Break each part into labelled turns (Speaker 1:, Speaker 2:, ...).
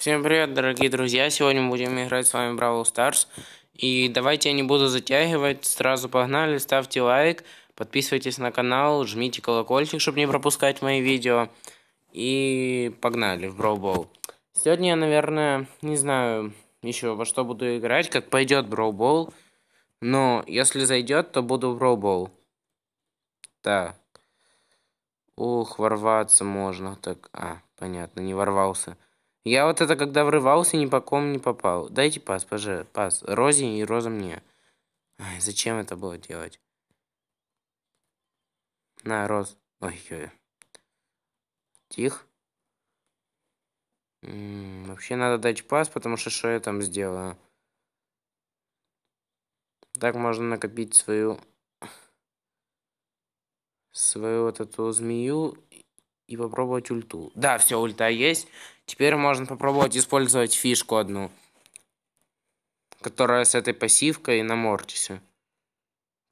Speaker 1: Всем привет, дорогие друзья! Сегодня будем играть с вами Бравл Старс. И давайте я не буду затягивать, сразу погнали, ставьте лайк, подписывайтесь на канал, жмите колокольчик, чтобы не пропускать мои видео. И погнали в Броубол. Сегодня я, наверное, не знаю еще во что буду играть, как пойдет Броубол. Но если зайдет, то буду в Броубол. Так. Ух, ворваться можно. Так, а, понятно, не ворвался. Я вот это когда врывался, ни по ком не попал. Дайте пас, пожалуйста, пас. Розе и Роза мне. Ай, зачем это было делать? На, Роз. Ой-ой. Тих. М -м, вообще надо дать пас, потому что что я там сделаю? Так можно накопить свою... Свою вот эту змею и попробовать ульту. Да, все, ульта есть. Теперь можно попробовать использовать фишку одну, которая с этой пассивкой на Мортисе.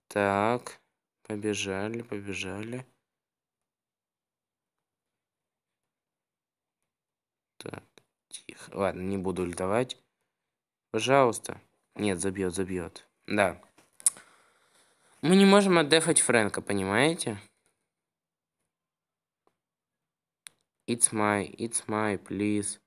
Speaker 1: Так, побежали, побежали. Так, тихо. Ладно, не буду льдовать. Пожалуйста. Нет, забьет, забьет. Да. Мы не можем отдефать Фрэнка, понимаете? It's my, it's my, please.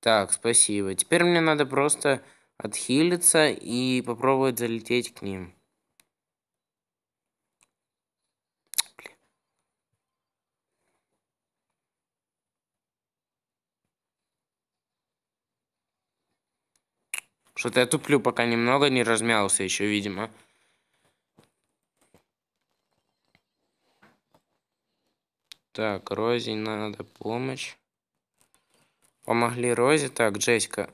Speaker 1: Так, спасибо. Теперь мне надо просто отхилиться и попробовать залететь к ним. Что-то я туплю, пока немного не размялся еще, видимо. Так, Розе надо помощь. Помогли Розе. Так, Джессика.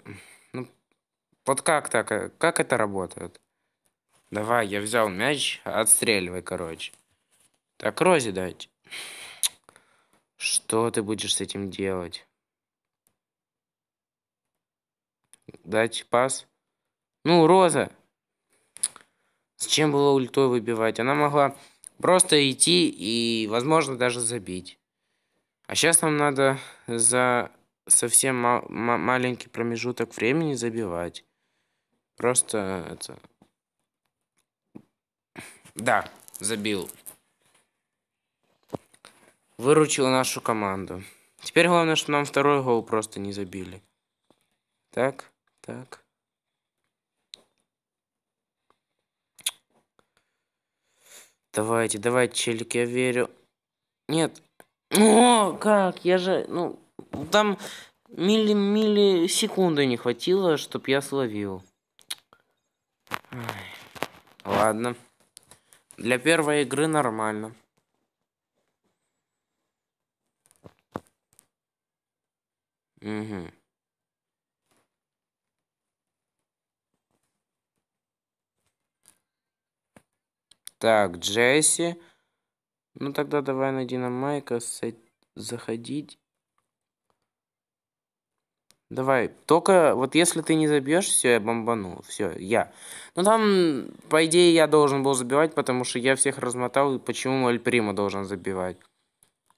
Speaker 1: Ну, вот как так? Э, как это работает? Давай, я взял мяч, отстреливай, короче. Так, Розе дать. Что ты будешь с этим делать? Дать пас? Ну, Роза. Зачем было ультой выбивать? Она могла просто идти и, возможно, даже забить. А сейчас нам надо за совсем маленький промежуток времени забивать. Просто это... Да, забил. Выручил нашу команду. Теперь главное, что нам второй гол просто не забили. Так, так. Давайте, давайте, челик, я верю. Нет, о, как? Я же, ну, там милли милли секунды не хватило, чтоб я словил. Ой. Ладно. Для первой игры нормально. Угу. Так, Джесси. Ну тогда давай на Динамайка заходить. Давай, только вот если ты не забьешь, все, я бомбану, все, я. Ну там, по идее, я должен был забивать, потому что я всех размотал, и почему Эль Прима должен забивать.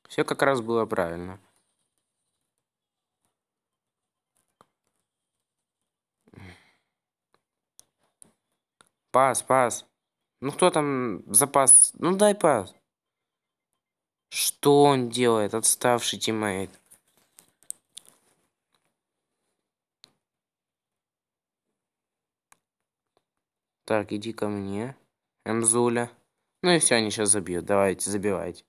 Speaker 1: Все как раз было правильно. Пас, пас. Ну кто там запас? Ну дай пас. Что он делает, отставший тиммейт? Так, иди ко мне, Эмзуля. Ну и все, они сейчас забьют. Давайте, забивайте.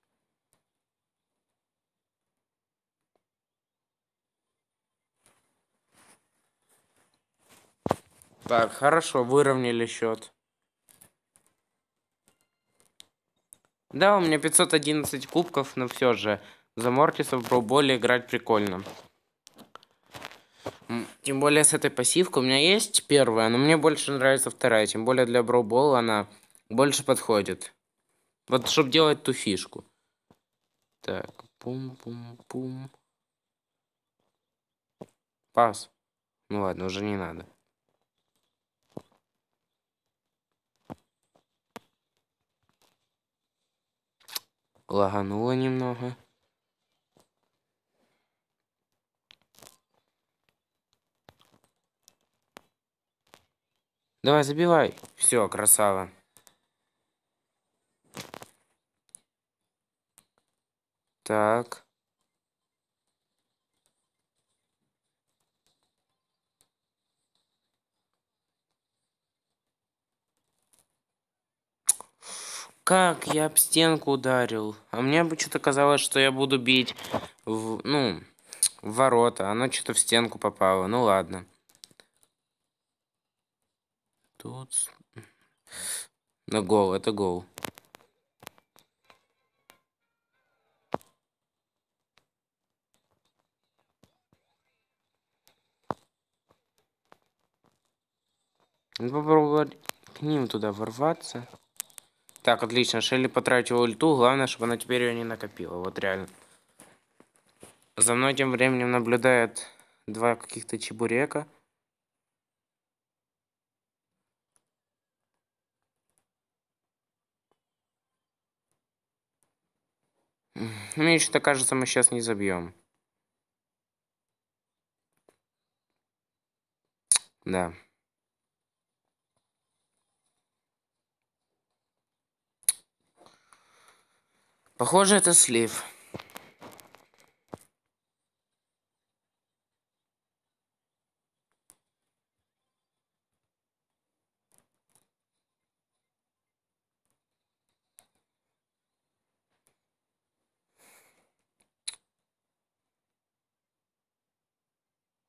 Speaker 1: Так, хорошо, выровняли счет. Да, у меня 511 кубков, но все же. За Мортисов в более играть прикольно. Тем более с этой пассивкой у меня есть первая, но мне больше нравится вторая. Тем более для Броубола она больше подходит. Вот чтобы делать ту фишку. Так, пум-пум-пум. Пас. Ну ладно, уже не надо. лагануло немного. Давай, забивай. Все, красава. Так. Как? Я об стенку ударил. А мне бы что-то казалось, что я буду бить в, ну, в ворота. Оно что-то в стенку попало. Ну ладно. Тут... На ну, гол, это гол. Попробовать к ним туда ворваться. Так, отлично. Шелли потратила ульту. Главное, чтобы она теперь ее не накопила. Вот реально. За мной тем временем наблюдает два каких-то чебурека. Мне что-то кажется, мы сейчас не забьем. Да. Похоже, это слив.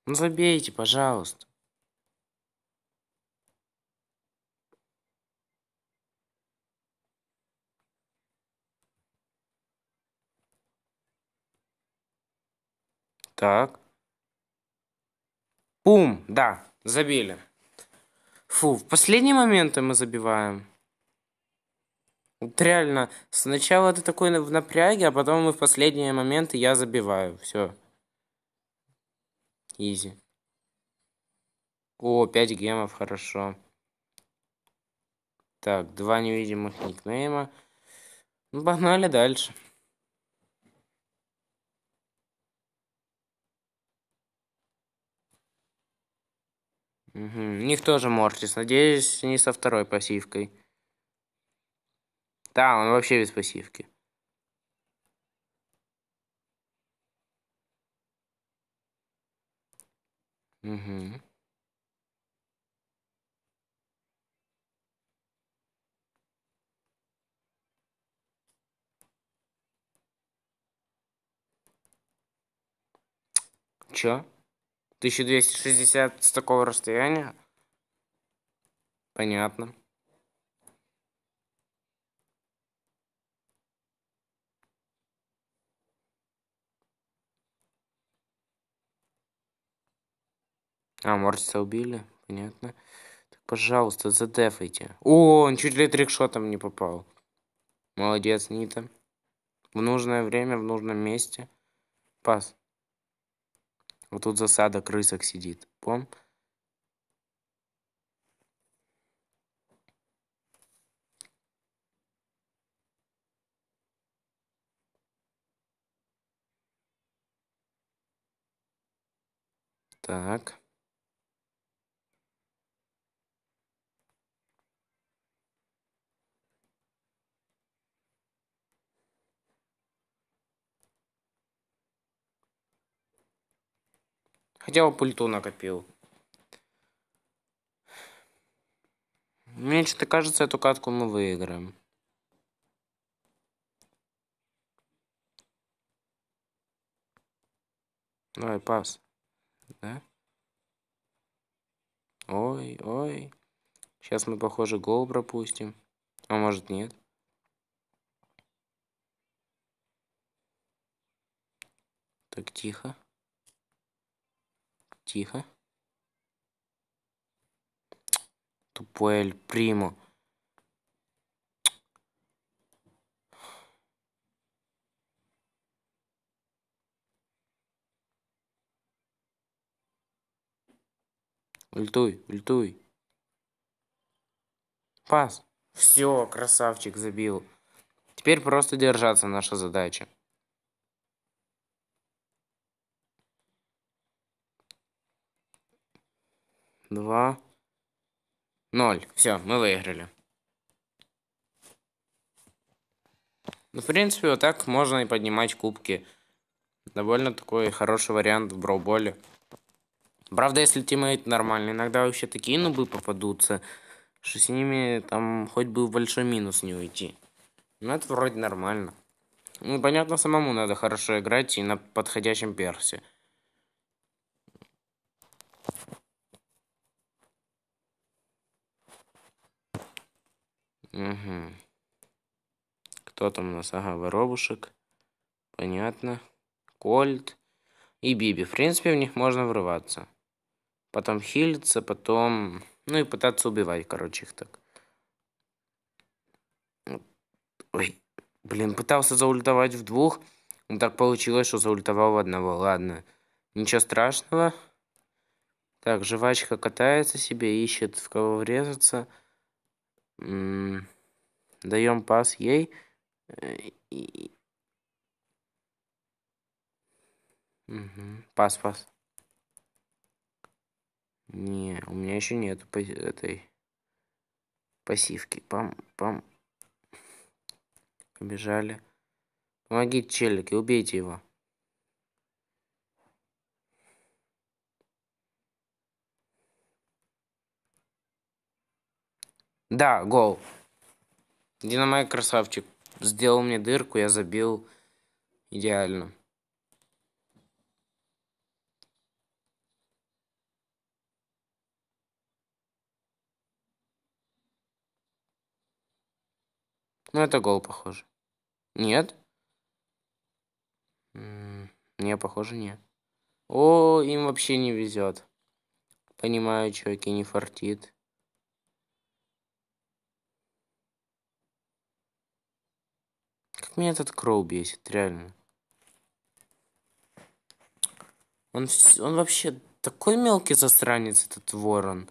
Speaker 1: Ну, забейте, пожалуйста. Так. бум, да, забили. Фу, в последние моменты мы забиваем. Вот реально, сначала ты такой в напряге, а потом мы в последние моменты я забиваю. Все. Изи. О, 5 гемов, хорошо. Так, два невидимых никнейма. Ну, погнали дальше. Угу. У них тоже Мортис. Надеюсь, не со второй пассивкой. Да, он вообще без пассивки. Угу. Чё? 1260 с такого расстояния? Понятно. А, Морриса убили? Понятно. Так, пожалуйста, задефайте. О, он чуть ли трикшотом не попал. Молодец, Нита. В нужное время, в нужном месте. Пас. Вот тут засада крысок сидит. Пом. Так. Хотя бы пульту накопил. Мне что-то кажется, эту катку мы выиграем. Давай, пас. Да? Ой, ой. Сейчас мы, похоже, гол пропустим. А может нет? Так, тихо тихо тупой эль примо Ультуй, ультуй. Пас. Все, красавчик забил. Теперь просто держаться наша задача. два, ноль. Все, мы выиграли. Ну, в принципе, вот так можно и поднимать кубки. Довольно такой хороший вариант в броуболе. Правда, если тиммейт нормальный, иногда вообще такие нубы попадутся, что с ними там хоть бы в большой минус не уйти. Но это вроде нормально. Ну, понятно, самому надо хорошо играть и на подходящем персе. Угу. Кто там у нас? Ага, воробушек. Понятно. Кольт. И Биби. В принципе, в них можно врываться. Потом хилиться, потом... Ну и пытаться убивать, короче, их так. Ой, блин, пытался заультовать в двух. Но ну, так получилось, что заультовал в одного. Ладно, ничего страшного. Так, жвачка катается себе, ищет в кого врезаться. Даем пас ей. Э, и... Пас, пас. Не, у меня еще нет этой пассивки. Пам, пам. Побежали. Помогите челики, убейте его. Да, гол. Динамай красавчик. Сделал мне дырку, я забил идеально. Ну, это гол, похоже. Нет? Не, похоже, нет. О, им вообще не везет. Понимаю, чуваки, не фартит. меня этот Кроу бесит, реально. Он, он вообще такой мелкий засранец, этот ворон.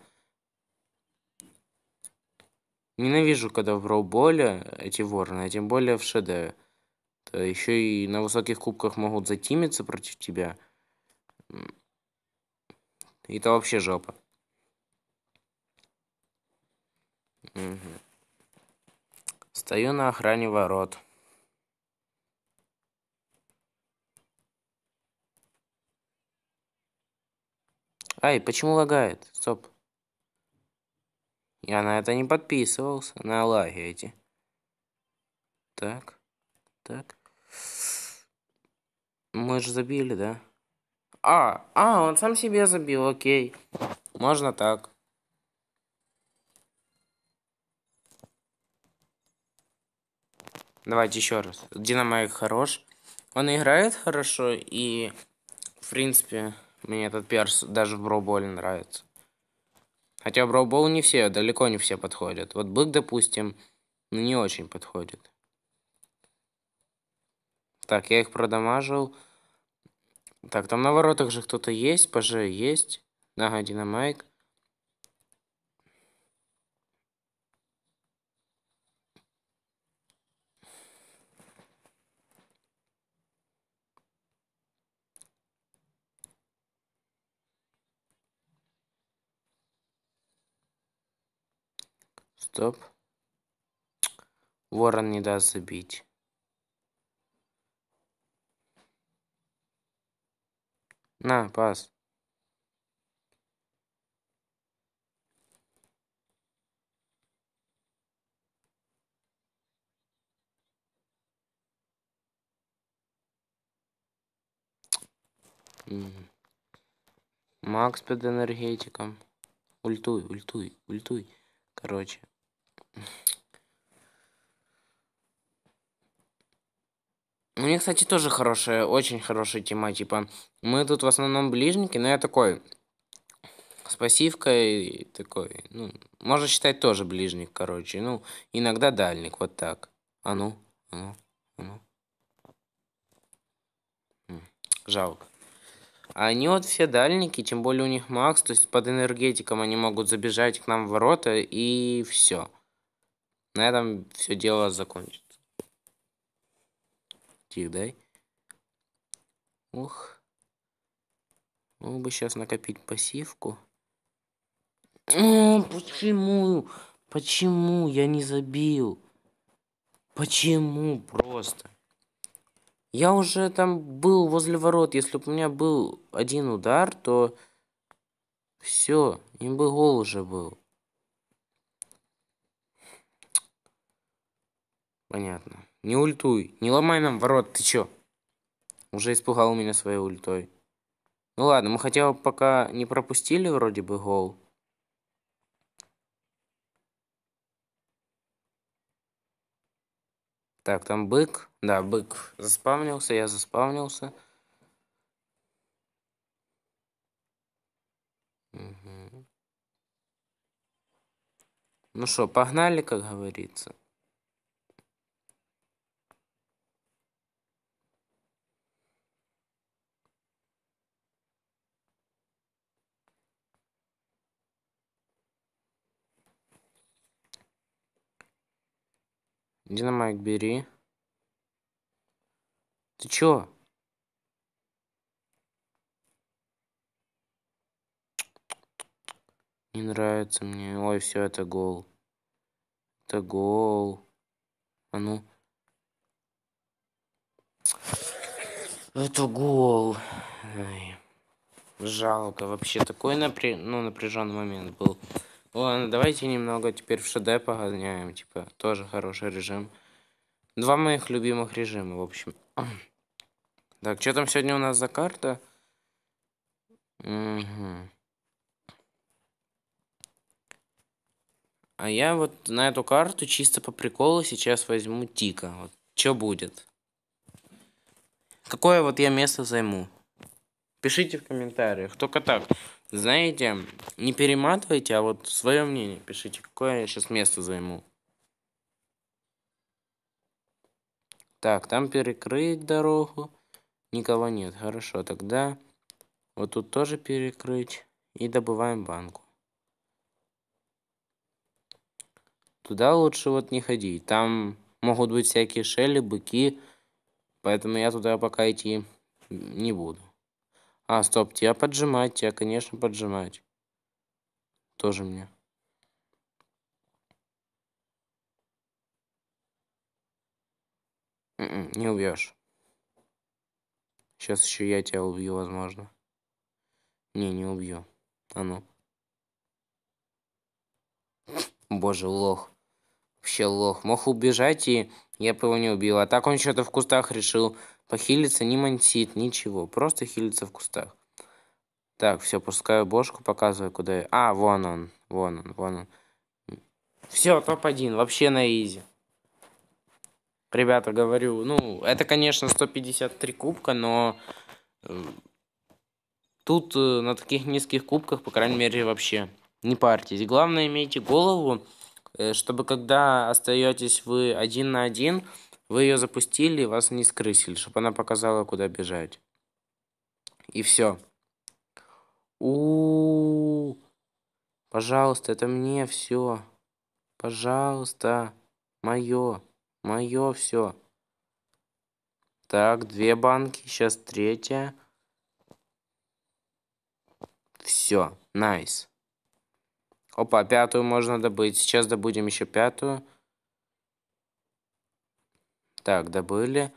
Speaker 1: Ненавижу, когда в роуболе эти вороны, а тем более в шедеве. То еще и на высоких кубках могут затимиться против тебя. И это вообще жопа. Угу. Стою на охране ворот. Ай, почему лагает? Стоп. Я на это не подписывался, на лаги эти. Так, так. Мы же забили, да? А, а, он сам себе забил, окей. Можно так. Давайте еще раз. Динамайк хорош. Он играет хорошо и, в принципе, мне этот перс даже в броуболе нравится. Хотя в броубол не все, далеко не все подходят. Вот бык, допустим, ну, не очень подходит. Так, я их продамажил. Так, там на воротах же кто-то есть, пожи есть. Ага, динамайк. Стоп. Ворон не даст забить. На, пас. Макс под энергетиком. Ультуй, ультуй, ультуй. Короче. У меня, кстати, тоже хорошая, очень хорошая тема, типа, мы тут в основном ближники, но я такой, с пассивкой такой, ну, можно считать тоже ближник, короче, ну, иногда дальник, вот так. А ну, а ну, а ну. Жалко. А они вот все дальники, тем более у них макс, то есть под энергетиком они могут забежать к нам в ворота и все. На этом все дело закончится. Тих, дай. Ух. Мог бы сейчас накопить пассивку. О, почему? Почему я не забил? Почему просто? Я уже там был возле ворот. Если бы у меня был один удар, то все, им бы гол уже был. Понятно. Не ультуй, не ломай нам ворот, ты чё? Уже испугал меня своей ультой. Ну ладно, мы хотя бы пока не пропустили вроде бы гол. Так, там бык. Да, бык заспавнился, я заспавнился. Угу. Ну что, погнали, как говорится. Динамайк бери. Ты чё? Не нравится мне. Ой, все, это гол. Это гол. А ну. Это гол. Ой. Жалко. Вообще такой напря... ну, напряженный момент был. Ладно, давайте немного теперь в ШД погоняем, типа, тоже хороший режим. Два моих любимых режима, в общем. Так, что там сегодня у нас за карта? Угу. А я вот на эту карту чисто по приколу сейчас возьму тика. Вот что будет? Какое вот я место займу? Пишите в комментариях, только так. Знаете, не перематывайте, а вот свое мнение пишите, какое я сейчас место займу. Так, там перекрыть дорогу. Никого нет. Хорошо, тогда вот тут тоже перекрыть. И добываем банку. Туда лучше вот не ходить. Там могут быть всякие шели, быки. Поэтому я туда пока идти не буду. А, стоп, тебя поджимать, тебя, конечно, поджимать. Тоже мне. М-м, не убьешь. Сейчас еще я тебя убью, возможно. Не, не убью. А ну. Боже, лох. Вообще лох. Мог убежать, и я бы его не убил. А так он что-то в кустах решил Похилиться не мансит, ничего. Просто хилится в кустах. Так, все, пускаю бошку, показываю, куда я... А, вон он, вон он, вон он. Все, топ-1, вообще на изи. Ребята, говорю, ну, это, конечно, 153 кубка, но э, тут э, на таких низких кубках, по крайней мере, вообще не парьтесь. Главное, имейте голову, э, чтобы когда остаетесь вы один на один, вы ее запустили, вас не скрысили, чтобы она показала, куда бежать. И все. У, -у, у Пожалуйста, это мне все. Пожалуйста. Мое. Мое все. Так, две банки, сейчас третья. Все, найс. Nice. Опа, пятую можно добыть. Сейчас добудем еще пятую. Так, добыли.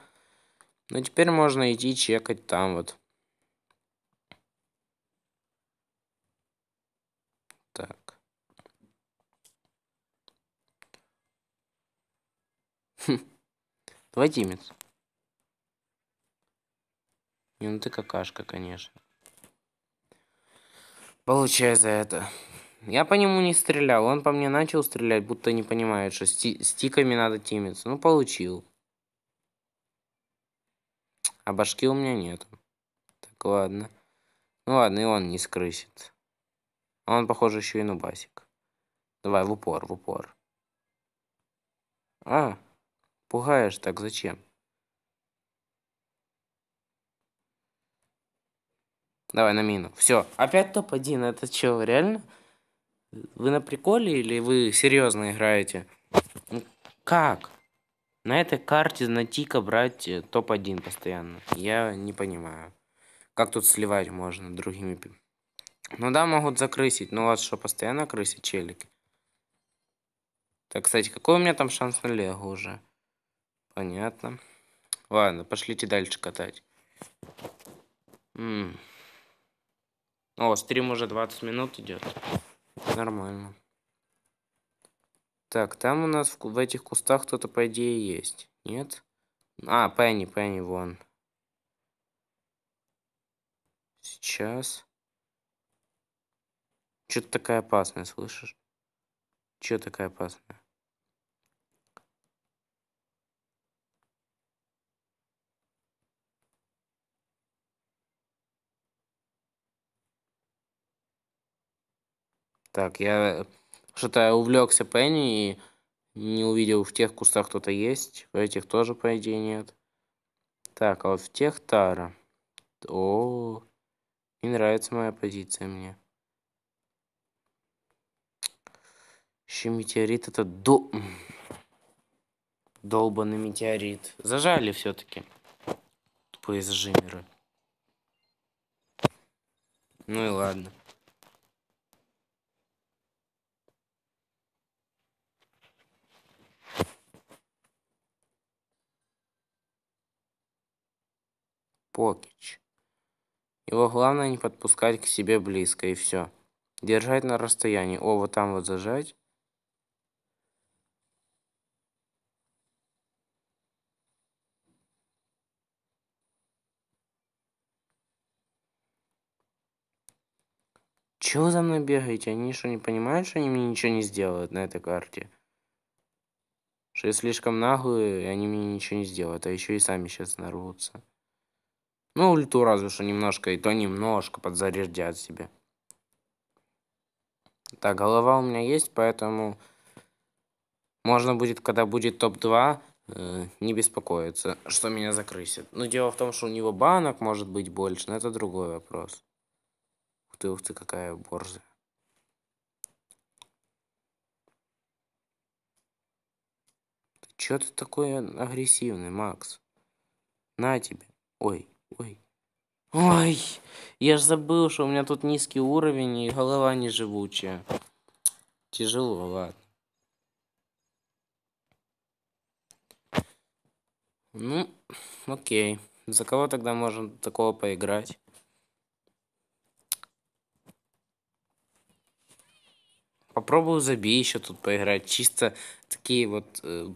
Speaker 1: Ну, теперь можно идти чекать там вот. Так. Хм. Давай Владимец. Не, ну ты какашка, конечно. Получай за это. Я по нему не стрелял, он по мне начал стрелять, будто не понимает, что сти стиками надо тимиться. Ну, получил. А башки у меня нет. Так, ладно. Ну ладно, и он не скрысит. Он, похоже, еще и нубасик. Давай, в упор, в упор. А, пугаешь так, зачем? Давай на мину. Все, опять топ-1. Это что, реально? Вы на приколе или вы серьезно играете? Ну, как? На этой карте знатика брать э, топ-1 постоянно. Я не понимаю, как тут сливать можно другими. Ну да, могут закрысить. Ну вас что, постоянно крысить челик? Так, кстати, какой у меня там шанс на Лего уже? Понятно. Ладно, пошлите дальше катать. М -м. О, стрим уже 20 минут идет. Нормально. Так, там у нас в, в этих кустах кто-то, по идее, есть. Нет? А, Пенни, Пенни, вон. Сейчас. Чё ты такая опасная, слышишь? Чё такая опасная? Так, я э, что-то я увлекся Пенни и не увидел, в тех кустах кто-то есть. В этих тоже, по идее, нет. Так, а вот в тех Тара. О, не нравится моя позиция мне. Еще метеорит это до... Долбанный метеорит. Зажали все-таки. Тупые зажимеры. Ну и ладно. Покич. Его главное не подпускать к себе близко, и все. Держать на расстоянии. О, вот там вот зажать. Чего за мной бегаете? Они что, не понимают, что они мне ничего не сделают на этой карте? Что я слишком наглый, и они мне ничего не сделают, а еще и сами сейчас нарвутся. Ну, улету разве что немножко, и то немножко подзаряждят себе. Так, голова у меня есть, поэтому можно будет, когда будет топ-2, э, не беспокоиться, что меня закрысит. Но дело в том, что у него банок может быть больше, но это другой вопрос. Ух ты, ух ты, какая борзая. Чё ты такой агрессивный, Макс? На тебе. Ой, Ой. Ой, я ж забыл, что у меня тут низкий уровень и голова неживучая, Тяжело, ладно. Ну, окей. За кого тогда можно такого поиграть? Попробую заби еще тут поиграть. Чисто такие вот... Э,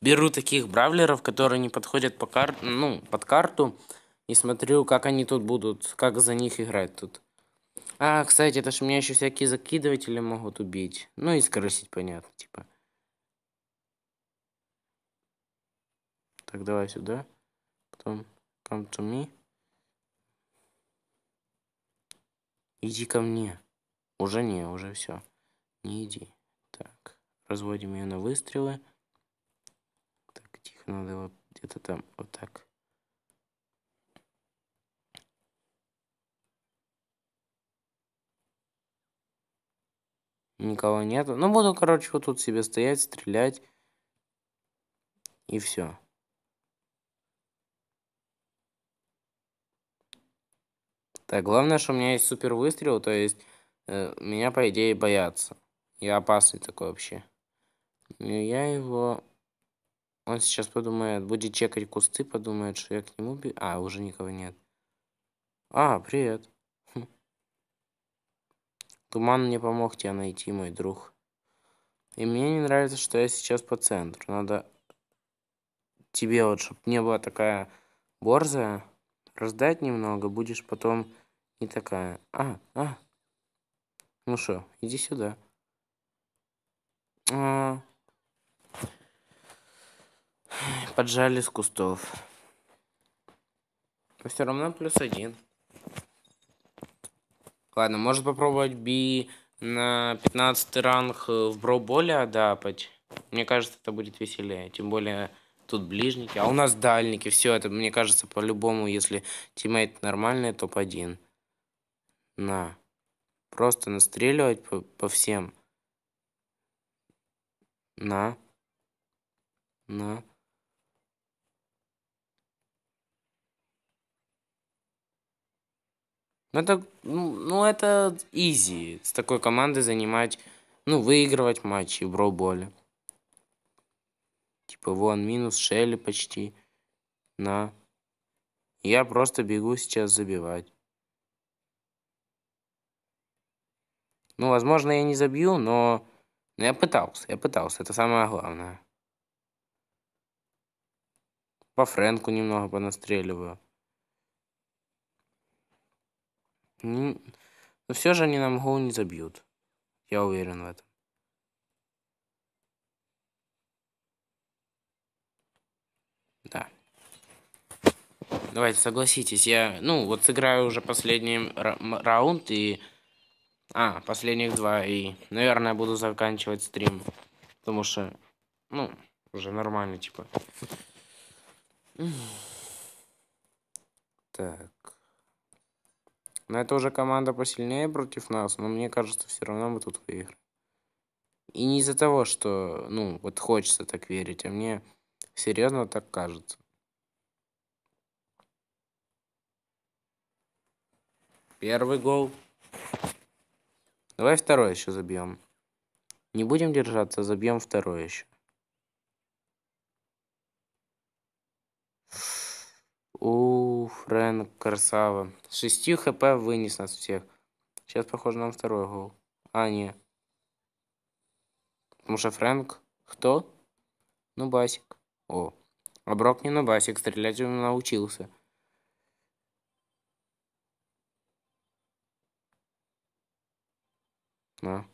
Speaker 1: беру таких бравлеров, которые не подходят по кар... ну, под карту. И смотрю, как они тут будут, как за них играть тут. А, кстати, это ж меня еще всякие закидыватели могут убить. Ну и скоросить, понятно, типа. Так, давай сюда. Потом come to me. Иди ко мне. Уже не, уже все. Не иди. Так, разводим ее на выстрелы. Так, тихо, надо его где-то там вот так. Никого нету. Ну, буду, короче, вот тут себе стоять, стрелять. И все. Так, главное, что у меня есть супер выстрел, то есть э, меня, по идее, боятся. Я опасный такой вообще. Но ну, я его... Он сейчас подумает, будет чекать кусты, подумает, что я к нему... Би... А, уже никого нет. А, привет. Туман мне помог тебя найти, мой друг. И мне не нравится, что я сейчас по центру. Надо тебе вот, чтобы не была такая борзая. Раздать немного, будешь потом не такая. А, а. Ну что, иди сюда. А... Поджали с кустов. все равно плюс один. Ладно, можно попробовать би на 15 ранг э, в броболе адапать. Мне кажется, это будет веселее. Тем более тут ближники. А у нас дальники. Все это, мне кажется, по-любому, если тиммейт нормальный, топ-1. На. Просто настреливать по, по всем. На. На. Ну это, ну, ну, это easy с такой командой занимать, ну выигрывать матчи в Броуболе. Типа вон минус Шелли почти на. Я просто бегу сейчас забивать. Ну, возможно, я не забью, но, но я пытался, я пытался, это самое главное. По Фрэнку немного понастреливаю. Ну, но все же они нам гол не забьют. Я уверен в этом. Да. Давайте, согласитесь, я, ну, вот сыграю уже последний раунд и... А, последних два, и, наверное, буду заканчивать стрим. Потому что, ну, уже нормально, типа. Так. Но это уже команда посильнее против нас, но мне кажется, все равно мы тут выиграем. И не из-за того, что, ну, вот хочется так верить, а мне серьезно так кажется. Первый гол. Давай второй еще забьем. Не будем держаться, забьем второй еще. У, Фрэнк, красава. шести хп вынес нас всех. Сейчас, похоже, нам второй гол. А, нет. Потому что Фрэнк... Кто? Ну, Басик. О. А Брок не на Басик, стрелять он научился. А?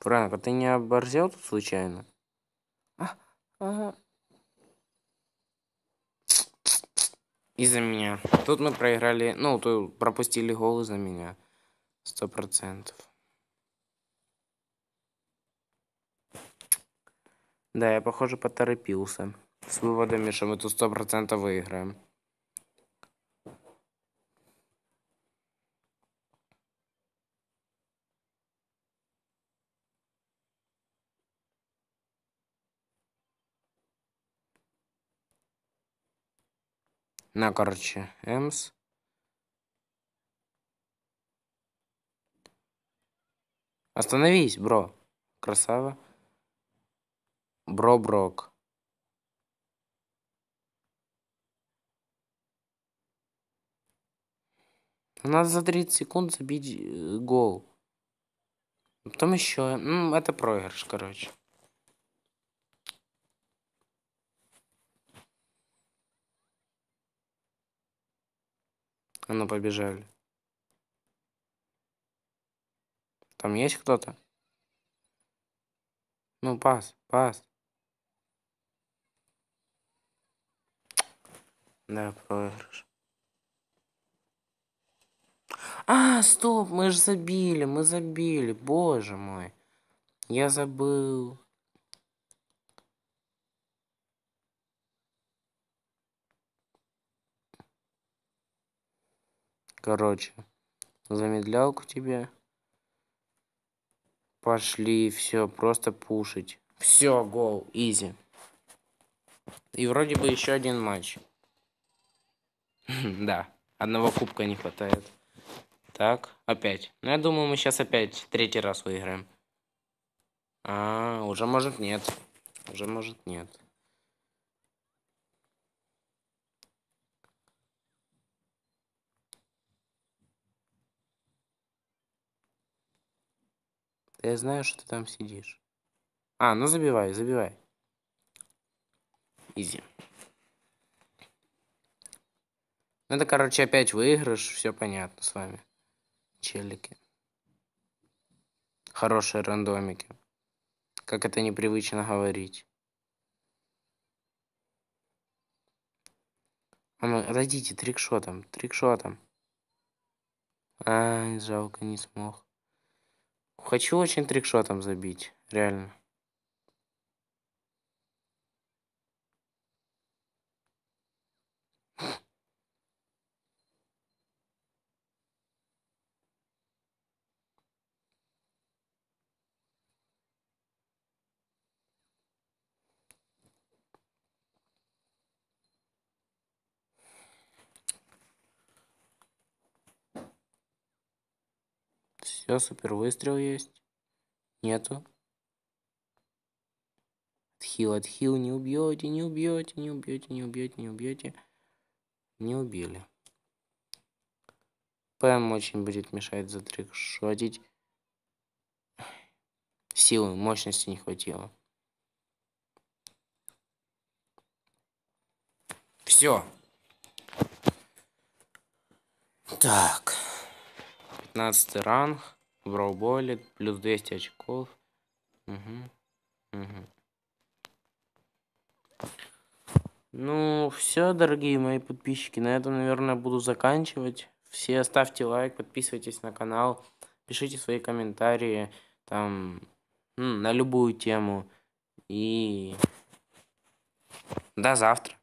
Speaker 1: Франк, а ты не оборзел тут случайно? А, ага. Из-за меня. Тут мы проиграли, ну, тут пропустили гол из-за меня. Сто процентов. Да, я, похоже, поторопился. С выводами, что мы тут сто процентов выиграем. на, короче, эмс. Остановись, бро. Красава. Бро Брок. Надо за 30 секунд забить э, гол. Потом еще. Ну, это проигрыш, короче. Она побежали. Там есть кто-то? Ну, пас, пас. Да, проигрыш. А, стоп, мы же забили, мы забили, боже мой. Я забыл. короче замедлялку тебе пошли все просто пушить все гол изи и вроде бы еще один матч да одного кубка не хватает так опять ну я думаю мы сейчас опять третий раз выиграем а уже может нет уже может нет Да я знаю, что ты там сидишь. А, ну забивай, забивай. Изи. Ну это, короче, опять выигрыш, все понятно с вами. Челики. Хорошие рандомики. Как это непривычно говорить. А ну, отойдите, трикшотом, трикшотом. Ай, жалко, не смог. Хочу очень трикшотом забить, реально. Все, супер выстрел есть. Нету. Отхил, отхил, не убьете, не убьете, не убьете, не убьете, не убьете. Не убили. ПМ очень будет мешать затрикшотить. Силы, мощности не хватило. Все. Так. 15 ранг. Брауболик, плюс 200 очков. Угу. Угу. Ну, все, дорогие мои подписчики, на этом, наверное, буду заканчивать. Все ставьте лайк, подписывайтесь на канал, пишите свои комментарии, там, на любую тему. И до завтра.